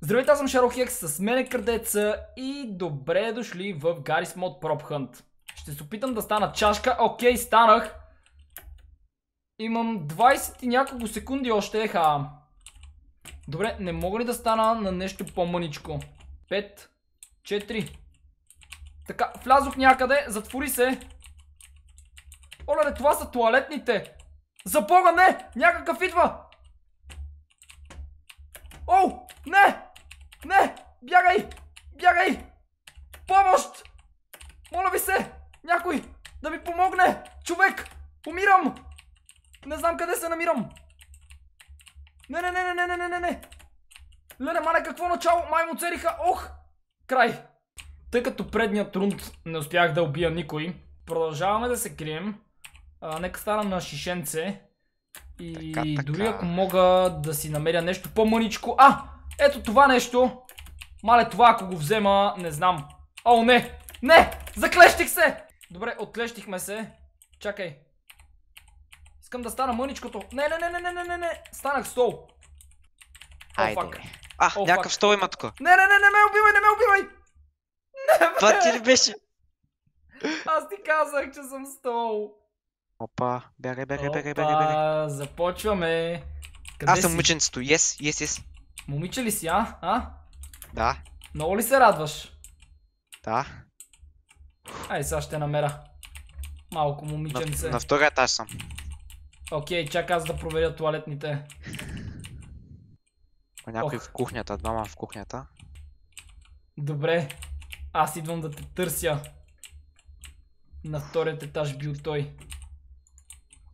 Здравейте, аз съм Хекс, с мен е Крадеца и добре дошли в Garry's Mod Prop Hunt. Ще се опитам да стана чашка. Окей, станах. Имам 20 и няколко секунди още, еха. Добре, не мога ли да стана на нещо по-мъничко? 5, 4. Така, влязох някъде, затвори се. Оле, това са туалетните. За бога, не! Някакъв идва! Оу! Не! къде се намирам? Не, не, не, не, не, не, не, не. Леле, мале, какво начало? Май му цериха. Ох! Край. Тъй като предният рунд не успях да убия никой, продължаваме да се крием. нека стана на шишенце. И дори ако мога да си намеря нещо по-мъничко... А! Ето това нещо! Мале, това ако го взема, не знам. О, не! Не! Заклещих се! Добре, отклещихме се. Чакай. Искам да стана мъничкото. Не, не, не, не, не, не, не. Станах стол. Айде. Oh, а, oh, някакъв стол има тук. Не, не, не, не ме убивай, не ме убивай! Не, Това ти ли беше? Аз ти казах, че съм стол. Опа, бягай, бягай, бягай, бягай, бягай. започваме. Къде Аз съм си? мъченцето, yes, yes, yes. Момиче ли си, а? а? Да. Много ли се радваш? Да. Ай, сега ще намеря. Малко момиченце. На, на втория етаж съм. Окей, чак аз да проверя туалетните. Някой в кухнята, двама в кухнята. Добре, аз идвам да те търся. На вторият етаж бил той.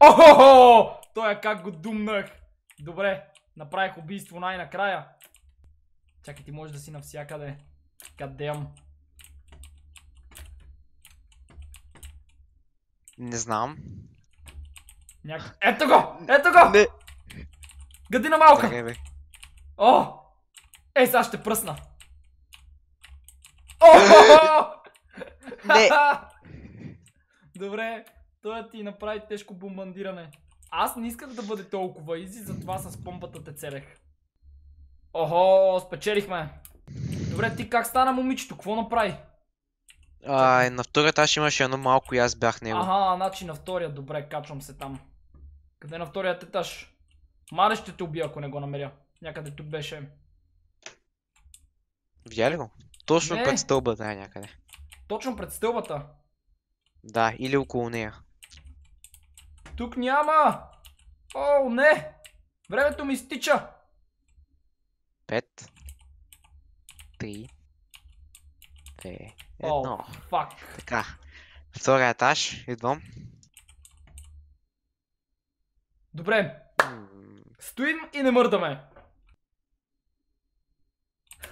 Охо! Той е как го думнах! Добре, направих убийство най-накрая. Чакай, ти можеш да си навсякъде. Кадем. Не знам. Няк... Ето го! Ето го! Не! на малка! Чакай, бе. О! Ей, сега ще пръсна. О! Не! Добре, той ти направи тежко бомбандиране. Аз не исках да бъде толкова изи, затова с помпата те целех. Охо, спечелихме. Добре, ти как стана момичето? Какво направи? А, на втория етаж имаше едно малко и аз бях него. Ага, значи на втория, добре, качвам се там. Къде е на вторият етаж? Маре ще те убия, ако не го намеря. Някъде тук беше. Видя ли го? Точно не. пред стълбата е някъде. Точно пред стълбата? Да, или около нея. Тук няма! О, не! Времето ми стича! Пет. Три. Две. Едно. О, фак. Така. Втория етаж. Идвам. Добре. Стоим и не мърдаме.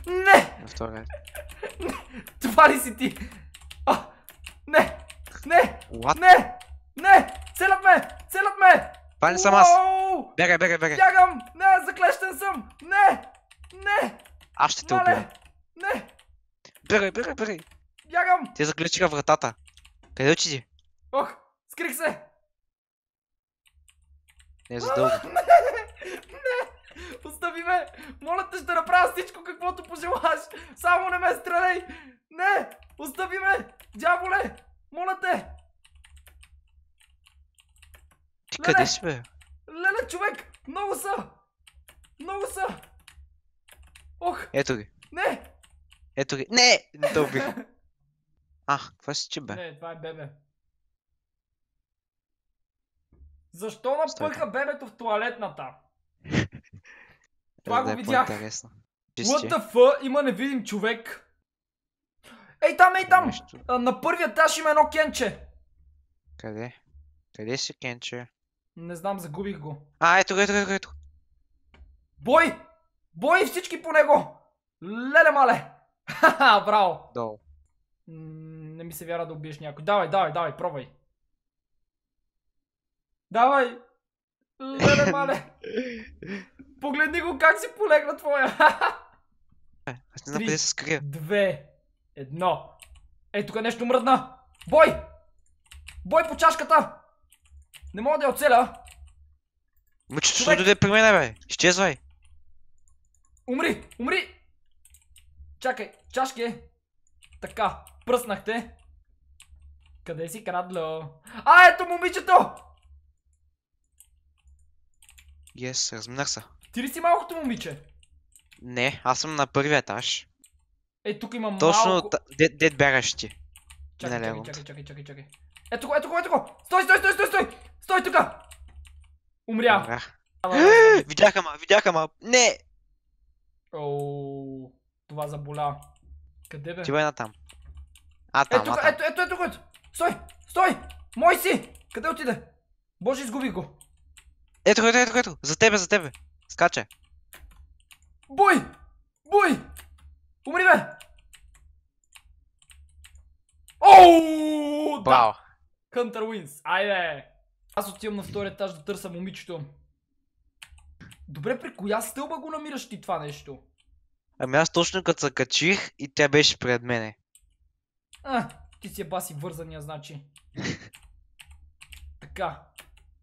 Не! Втора. Това ли си ти? А, не! Не! What? Не! Не! Целят ме! Целят ме! Това не съм аз! Бегай, бегай, бегай! Бягам! Не, заклещен съм! Не! Не! Аз ще те Мале! убия. Не! Бегай, бегай, бегай! Бягам! Те заключиха вратата. Къде ти? Ох, скрих се! Не е за дълго. не! Остави ме! Моля те, ще направя всичко каквото пожелаш! Само не ме стреляй! Не! Остави ме! Дяволе! Моля те! Ти къде си бе? Леле, човек! Много са! Много са! Ох! Ето ги. Не! Ето ги. Не! Не те убих. какво си че бе? Не, това е бебе. Защо напъха бебето в туалетната? Това е, го видях. What the fuck? Има невидим човек. Ей там, ей там! На първия етаж има едно кенче. Къде? Къде си кенче? Не знам, загубих го. А, ето го, ето го, ето, Бой! Бой всички по него! Леле мале! Ха-ха, браво! Долу. Не ми се вяра да убиеш някой. Давай, давай, давай, пробвай. Давай! Леле, мале! Погледни го как си полегна твоя! Е, аз не знам къде се скрия. Две, едно. Ей, тук е нещо мръдна! Бой! Бой по чашката! Не мога да я оцеля! Мъчето се дойде при мен, бе! Изчезвай! Умри! Умри! Чакай, чашки е! Така, пръснахте. Къде си крадло? А, ето момичето! Yes, разминах се. Ти ли си малкото момиче? Не, аз съм на първият етаж. Е, тук има малко... Точно, дед бягаш ти. Чакай, чакай, чакай, чакай, чакай, чакай. Е, ето го, ето го, ето го! Стой, стой, стой, стой, стой! Стой тука! Умря. Умря. Видяха ма, видяха ма. Не! Оооо... това заболя. Къде бе? Ти е на там. А, е, там, ето, а, е, там. Ето, ето, ето, ето, ето. Стой, стой! Мой си! Къде отиде? Боже, изгубих го. Ето ето, ето, ето. За тебе, за тебе. Скача. Бой! Бой! Умри, бе! Оу! Браво! Уинс, айде! Аз отивам на втория етаж да търся момичето. Добре, при коя стълба го намираш ти това нещо? Ами аз точно като се качих и тя беше пред мене. А, ти си е баси вързания, значи. така,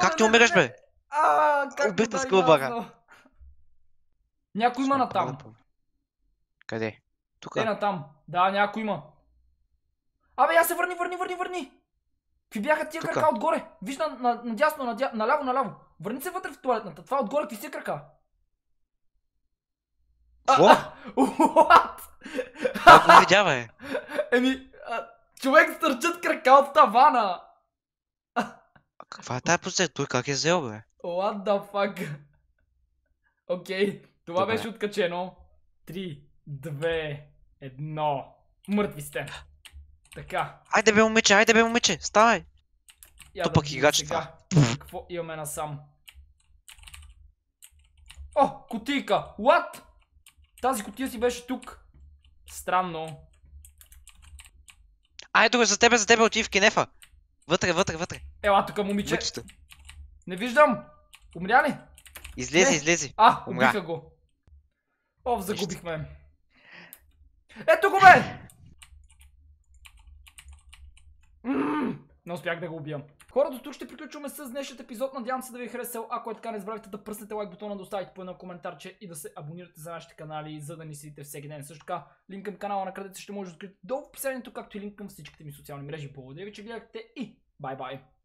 Как ти умираш, бе? А, как Убихте Някой има натам. Къде? Тук. Те натам. Да, някой има. Абе, я се върни, върни, върни, върни. Какви бяха тия крака отгоре? Виж надясно, наляво, наляво. Върни се вътре в туалетната. Това е отгоре, какви си е крака? Кво? What? Как видя, бе? Еми, човек стърчат крака от тавана. Каква е тая позиция? Той как е взел, бе? What the fuck? Окей, okay. това Добре. беше откачено. 3, 2, едно. Мъртви сте. Така. Айде бе, момиче, айде бе, момиче, ставай. Я Тупък да играч това. Какво имаме насам? О, кутийка! What? Тази кутия си беше тук. Странно. Айде, за тебе, за тебе отив кенефа. Вътре, вътре, вътре. Ела тук, момиче. Мъчета. Не виждам. Умря ли? Излезе, излезе. А, убиха го. Ов, загубихме. Ето го, бе! Не успях да го убивам. Хора, до тук ще приключваме с днешният епизод. Надявам се да ви е харесал. Ако е така, не забравяйте да пръснете лайк бутона, да оставите по едно коментарче и да се абонирате за нашите канали, за да ни следите всеки ден. Също така, линк към канала на крадеца ще може да открите долу в описанието, както и линк към всичките ми социални мрежи. Благодаря ви, че гледахте и бай-бай!